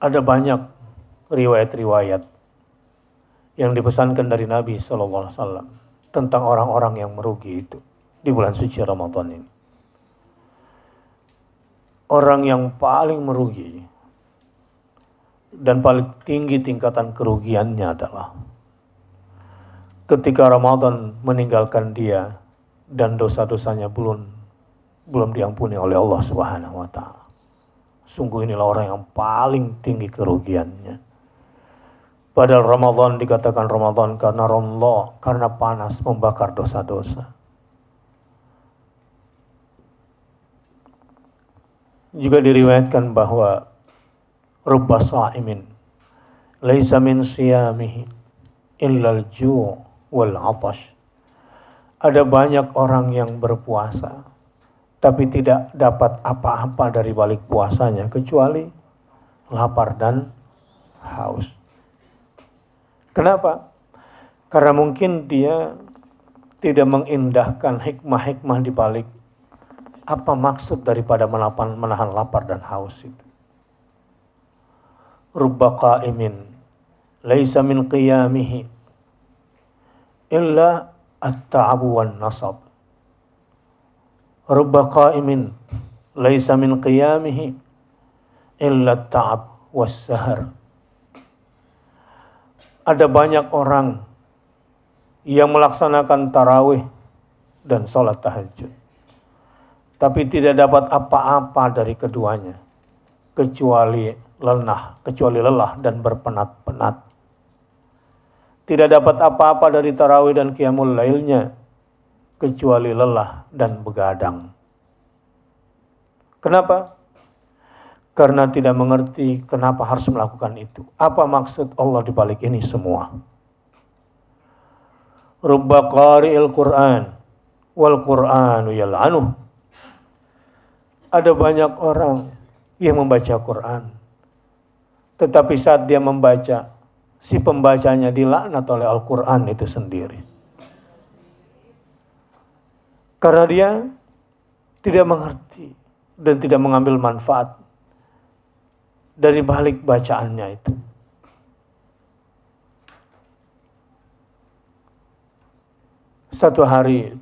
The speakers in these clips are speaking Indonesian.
ada banyak riwayat-riwayat yang dipesankan dari Nabi Shallallahu Alaihi Wasallam tentang orang-orang yang merugi itu di bulan suci Ramadan ini. Orang yang paling merugi dan paling tinggi tingkatan kerugiannya adalah ketika Ramadan meninggalkan dia dan dosa-dosanya belum belum diampuni oleh Allah Subhanahu wa taala. Sungguh inilah orang yang paling tinggi kerugiannya. Padahal Ramadan dikatakan Ramadan karena Allah, karena panas membakar dosa-dosa. Juga diriwayatkan bahwa Rubba sa'imin laisa min siyamihi illal ju' wal atash. Ada banyak orang yang berpuasa tapi tidak dapat apa-apa dari balik puasanya kecuali lapar dan haus. Kenapa? Karena mungkin dia tidak mengindahkan hikmah-hikmah di balik apa maksud daripada menahan, menahan lapar dan haus itu. Rubba qaimin laisa min qiyamihi illa at-ta'abu wan nasab rubba qaimin laisa min qiyamihi illa ta'ab was ada banyak orang yang melaksanakan tarawih dan sholat tahajud. Tapi tidak dapat apa-apa dari keduanya. Kecuali lelah, kecuali lelah dan berpenat-penat. Tidak dapat apa-apa dari tarawih dan kiamul lailnya kecuali lelah dan begadang. Kenapa? Karena tidak mengerti kenapa harus melakukan itu. Apa maksud Allah di balik ini semua? Rubba qari'il Qur'an wal Qur'anu yal'anuh. Ada banyak orang yang membaca Quran. Tetapi saat dia membaca, si pembacanya dilaknat oleh Al-Quran itu sendiri. Karena dia tidak mengerti dan tidak mengambil manfaat dari balik bacaannya itu. Satu hari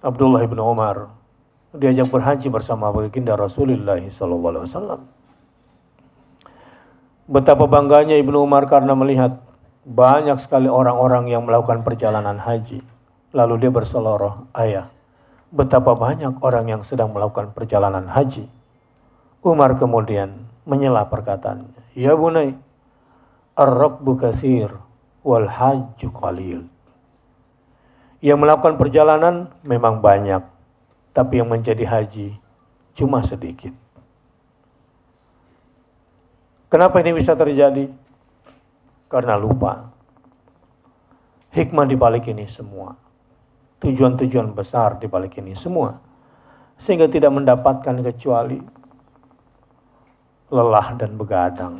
Abdullah bin Umar diajak berhaji bersama baginda Rasulullah SAW. Betapa bangganya Ibnu Umar karena melihat banyak sekali orang-orang yang melakukan perjalanan haji. Lalu dia berseloroh, ayah, betapa banyak orang yang sedang melakukan perjalanan haji. Umar kemudian menyela perkataannya, "Ya bunai, arrok bukasir wal hajju qalil." Yang melakukan perjalanan memang banyak, tapi yang menjadi haji cuma sedikit. Kenapa ini bisa terjadi? Karena lupa. Hikmah dibalik ini semua tujuan-tujuan besar di balik ini semua. Sehingga tidak mendapatkan kecuali lelah dan begadang.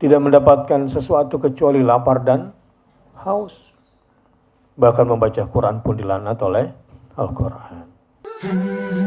Tidak mendapatkan sesuatu kecuali lapar dan haus. Bahkan membaca Quran pun dilanat oleh Al-Quran.